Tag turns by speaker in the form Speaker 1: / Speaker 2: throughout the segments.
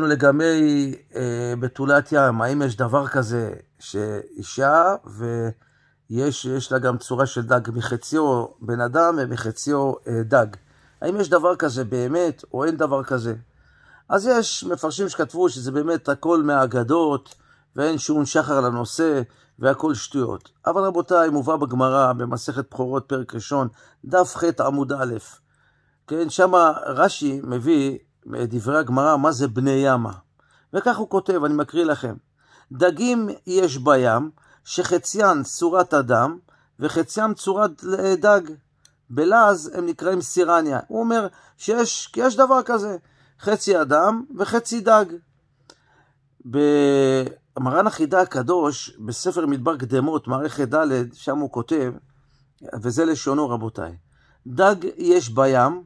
Speaker 1: לגבי אה, בתולת ים, האם יש דבר כזה שאישה ויש לה גם צורה של דג, מחציו בן אדם ומחציו אה, דג. האם יש דבר כזה באמת או אין דבר כזה? אז יש מפרשים שכתבו שזה באמת הכל מהאגדות ואין שום שחר לנושא והכל שטויות. אבל רבותיי, מובא בגמרא במסכת בכורות פרק ראשון, דף ח עמוד א', כן, שמה רש"י מביא דברי הגמרא, מה זה בני ימה. וכך הוא כותב, אני מקריא לכם. דגים יש בים, שחציין צורת אדם, וחציין צורת דג. בלעז הם נקראים סירניה. הוא אומר שיש, כי יש דבר כזה, חצי אדם וחצי דג. במרן החידה הקדוש, בספר מדבר קדמות, מערכת ד', שם הוא כותב, וזה לשונו רבותיי, דג יש בים,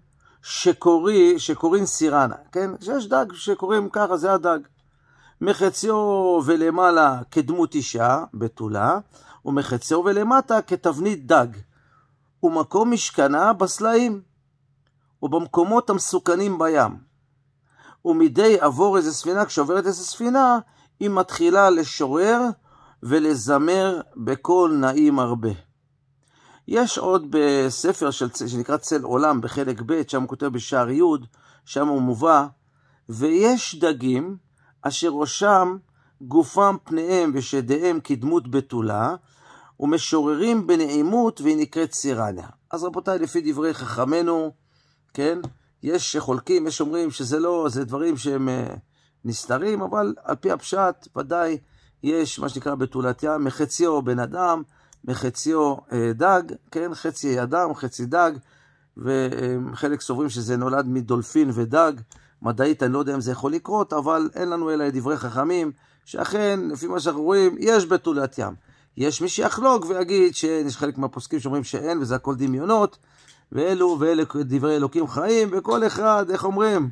Speaker 1: שקורי, שקוראים סירנה, כן? שיש דג שקוראים ככה, זה הדג. מחציו ולמעלה כדמות אישה, בתולה, ומחציו ולמטה כתבנית דג. ומקום משכנה בסלעים, ובמקומות המסוכנים בים. ומדי עבור איזה ספינה, כשעוברת איזה ספינה, היא מתחילה לשורר ולזמר בקול נעים הרבה. יש עוד בספר של, שנקרא צל עולם בחלק ב', שם הוא כותב בשער י', שם הוא מובא, ויש דגים אשר ראשם גופם פניהם ושדיהם כדמות בתולה, ומשוררים בנעימות והיא נקראת סירניה. אז רבותיי, לפי דברי חכמינו, כן, יש שחולקים, יש אומרים שזה לא, זה דברים שהם אה, נסתרים, אבל על פי הפשט ודאי יש מה שנקרא בתולת ים, מחציו בן אדם, מחציו אה, דג, כן, חצי אדם, חצי דג, וחלק סוברים שזה נולד מדולפין ודג. מדעית אני לא יודע אם זה יכול לקרות, אבל אין לנו אלא דברי חכמים, שאכן, לפי מה שאנחנו רואים, יש בתולת ים. יש מי שיחלוק ויגיד שיש חלק מהפוסקים שאומרים שאין, וזה הכל דמיונות, ואלו ואלה דברי אלוקים חיים, וכל אחד, איך אומרים,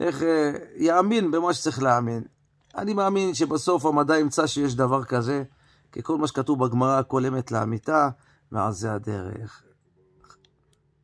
Speaker 1: איך אה, יאמין במה שצריך להאמין. אני מאמין שבסוף המדע ימצא שיש דבר כזה. כי כל מה שכתוב בגמרא הכל אמת לאמיתה, ועל זה הדרך.